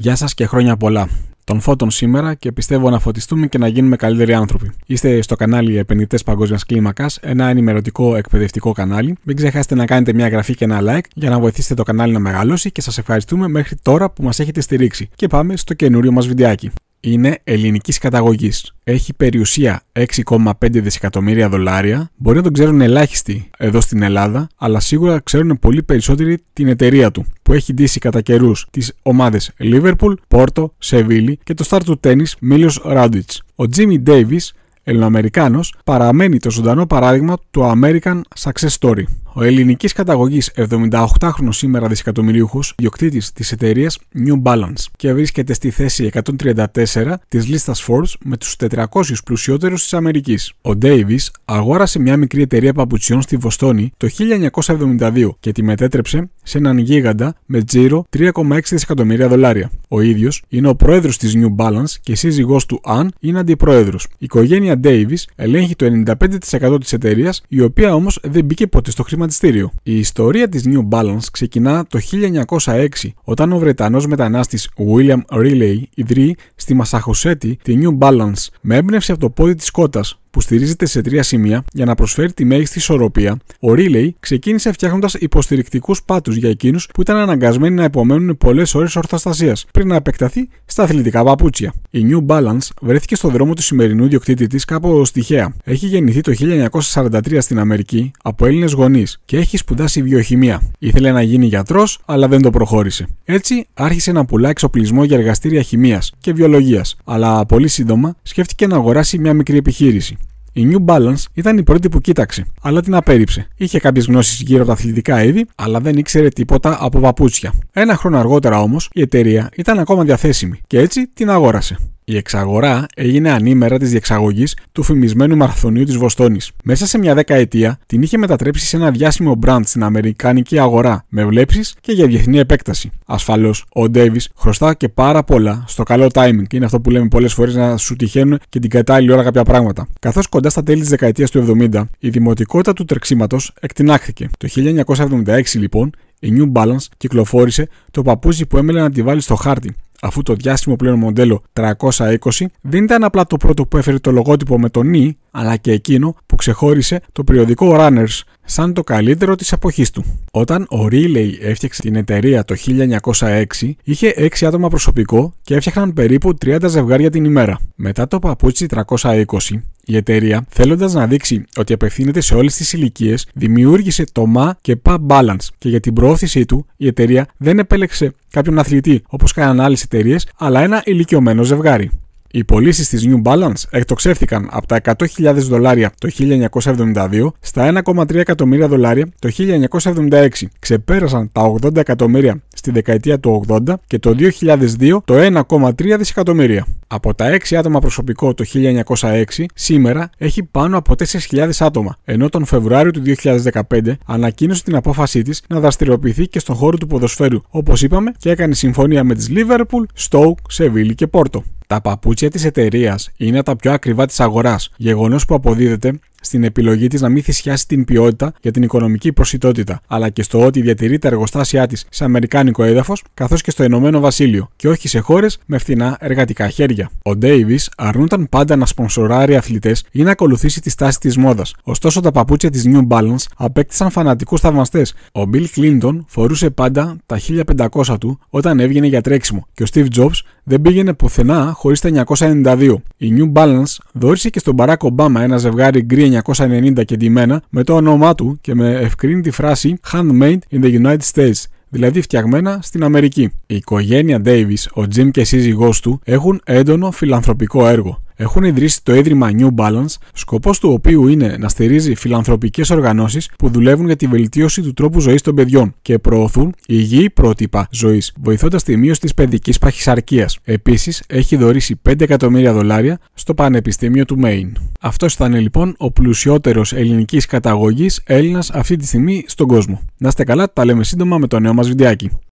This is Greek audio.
Γεια σας και χρόνια πολλά. Τον φώτων σήμερα και πιστεύω να φωτιστούμε και να γίνουμε καλύτεροι άνθρωποι. Είστε στο κανάλι Επενδυτές Παγκόσμιας Κλίμακας, ένα ενημερωτικό εκπαιδευτικό κανάλι. Μην ξεχάσετε να κάνετε μια γραφή και ένα like για να βοηθήσετε το κανάλι να μεγαλώσει και σας ευχαριστούμε μέχρι τώρα που μας έχετε στηρίξει. Και πάμε στο καινούριο μας βιντεάκι είναι ελληνικής καταγωγής. Έχει περιουσία 6,5 δισεκατομμύρια δολάρια. Μπορεί να τον ξέρουν ελάχιστοι εδώ στην Ελλάδα, αλλά σίγουρα ξέρουν πολύ περισσότεροι την εταιρεία του, που έχει ντύσει κατά καιρούς τις ομάδες Liverpool, Πόρτο, Σεβίλη και το στάρ του τέννη Μίλιο Ράντιτ. Ο Jimmy Davis Ελληνοαμερικάνος, παραμένει το ζωντανό παράδειγμα του American Success Story. Ο ελληνικής καταγωγής 78χρονο σήμερα δισεκατομμυρίουχος, διοκτήτης της εταιρείας New Balance και βρίσκεται στη θέση 134 της λίστας Forbes με τους 400 πλουσιότερους της Αμερικής. Ο Davis αγόρασε μια μικρή εταιρεία παπουτσιών στη Βοστόνη το 1972 και τη μετέτρεψε σε έναν γίγαντα με τζίρο 3,6 δισεκατομμύρια δολάρια. Ο ίδιος είναι ο πρόεδρος της New Balance και σύζυγός του, Αν, είναι αντιπρόεδρος. Η οικογένεια Davis ελέγχει το 95% της εταιρείας, η οποία όμως δεν μπήκε ποτέ στο χρηματιστήριο. Η ιστορία της New Balance ξεκινά το 1906, όταν ο Βρετανός μετανάστης William Riley ιδρύει στη Μασαχουσέτη τη New Balance με έμπνευση από το πόδι της κότας που στηρίζεται σε τρία σημεία για να προσφέρει τη μέγιστη ισορροπία, ο Ρίλεϊ ξεκίνησε φτιάχνοντας υποστηρικτικούς πάτους για εκείνους που ήταν αναγκασμένοι να υπομένουν πολλές ώρες ορθοστασίας, πριν να επεκταθεί στα αθλητικά παπούτσια. Η New Balance βρέθηκε στο δρόμο του σημερινού διοκτήτη τη κάπω τυχαία. Έχει γεννηθεί το 1943 στην Αμερική από Έλληνες γονείς και έχει σπουδάσει βιοχημία. Ήθελε να γίνει γιατρός, αλλά δεν το προχώρησε. Έτσι, άρχισε να πουλά εξοπλισμό για εργαστήρια χημίας και βιολογίας, αλλά πολύ σύντομα σκέφτηκε να αγοράσει μια μικρή επιχείρηση. Η New Balance ήταν η πρώτη που κοίταξε, αλλά την απέριψε. Είχε κάποιες γνώσεις γύρω από τα αθλητικά είδη, αλλά δεν ήξερε τίποτα από παπούτσια. Ένα χρόνο αργότερα όμως η εταιρεία ήταν ακόμα διαθέσιμη και έτσι την αγόρασε. Η εξαγορά έγινε ανήμερα της διεξαγωγής του φημισμένου μαραθωνίου της Βοστόνης. Μέσα σε μια δεκαετία την είχε μετατρέψει σε ένα διάσημο μπραντ στην Αμερικανική αγορά, με βλέψεις και για διεθνή επέκταση. Ασφαλώς, ο Ντέβις χρωστά και πάρα πολλά στο καλό timing, είναι αυτό που λέμε πολλές φορές να σου τυχαίνουν και την κατάλληλη ώρα κάποια πράγματα. Καθώς κοντά στα τέλη της δεκαετίας του 70, η δημοτικότητα του τρεξίματος εκτινάχθηκε. Το 1976, λοιπόν, η New Balance κυκλοφόρησε το παπούζι που έμελε να τη βάλει στο χάρτη, αφού το διάσημο πλέον μοντέλο 320 δεν ήταν απλά το πρώτο που έφερε το λογότυπο με τον «Νι», e, αλλά και εκείνο που ξεχώρισε το περιοδικό Runners σαν το καλύτερο της εποχής του. Όταν ο Ρίλεϊ έφτιαξε την εταιρεία το 1906, είχε 6 άτομα προσωπικό και έφτιαχναν περίπου 30 ζευγάρια την ημέρα. Μετά το παπούτσι 320, η εταιρεία, θέλοντας να δείξει ότι απευθύνεται σε όλες τις ηλικίες, δημιούργησε το MA και PA Balance και για την προώθησή του η εταιρεία δεν επέλεξε κάποιον αθλητή όπως κάναν άλλες εταιρείες, αλλά ένα ηλικιωμένο ζευγάρι. Οι πωλήσεις της New Balance εκτοξεύθηκαν από τα 100.000 δολάρια το 1972 στα 1,3 εκατομμύρια δολάρια το 1976. Ξεπέρασαν τα 80 εκατομμύρια στη δεκαετία του 80 και το 2002 το 1,3 δισεκατομμύρια. Από τα 6 άτομα προσωπικό το 1906, σήμερα έχει πάνω από 4.000 άτομα, ενώ τον Φεβρουάριο του 2015 ανακοίνωσε την απόφασή της να δραστηριοποιηθεί και στον χώρο του ποδοσφαίρου, όπως είπαμε, και έκανε συμφωνία με τις Liverpool, Stoke, Σεβίλη και Πόρτο. Τα παπούτσια της εταιρείας είναι τα πιο ακριβά της αγοράς, γεγονός που αποδίδεται στην επιλογή της να μην θυσιάσει την ποιότητα για την οικονομική προσιτότητα, αλλά και στο ότι διατηρεί τα εργοστάσια της σε αμερικάνικο έδαφος, καθώς και στο Ηνωμένο Βασίλειο, και όχι σε χώρες με φθηνά εργατικά χέρια. Ο Ντέιβις αρνούνταν πάντα να σπονσοράρει αθλητές ή να ακολουθήσει τη στάση της μόδας. Ωστόσο, τα παπούτσια της New Balance απέκτησαν φανατικούς θαυμαστές. Ο Bill Clinton φορούσε πάντα τα 1500 του όταν έβγαινε για τρέξιμο, και ο Steve Jobs δεν πήγαινε πουθενά χωρίς τα 992. Η New Balance δόρισε και στον Barack Obama ένα ζευγάρι green 1990 και ντυμένα με το όνομά του και με ευκρίνητη τη φράση Handmade in the United States, δηλαδή φτιαγμένα στην Αμερική. Η οικογένεια Davis, ο Jim και η σύζυγός του έχουν έντονο φιλανθρωπικό έργο έχουν ιδρύσει το Ίδρυμα New Balance, σκοπός του οποίου είναι να στηρίζει φιλανθρωπικές οργανώσεις που δουλεύουν για τη βελτίωση του τρόπου ζωής των παιδιών και προωθούν υγιή πρότυπα ζωής, βοηθώντας τη μείωση της παιδικής παχυσαρκίας. Επίσης, έχει δωρήσει 5 εκατομμύρια δολάρια στο Πανεπιστήμιο του Μέιν. Αυτό ήταν λοιπόν ο πλουσιότερος ελληνικής καταγωγής Έλληνας αυτή τη στιγμή στον κόσμο. Να είστε καλά, τα λέμε σύντομα με το νέο μας βιντεάκι.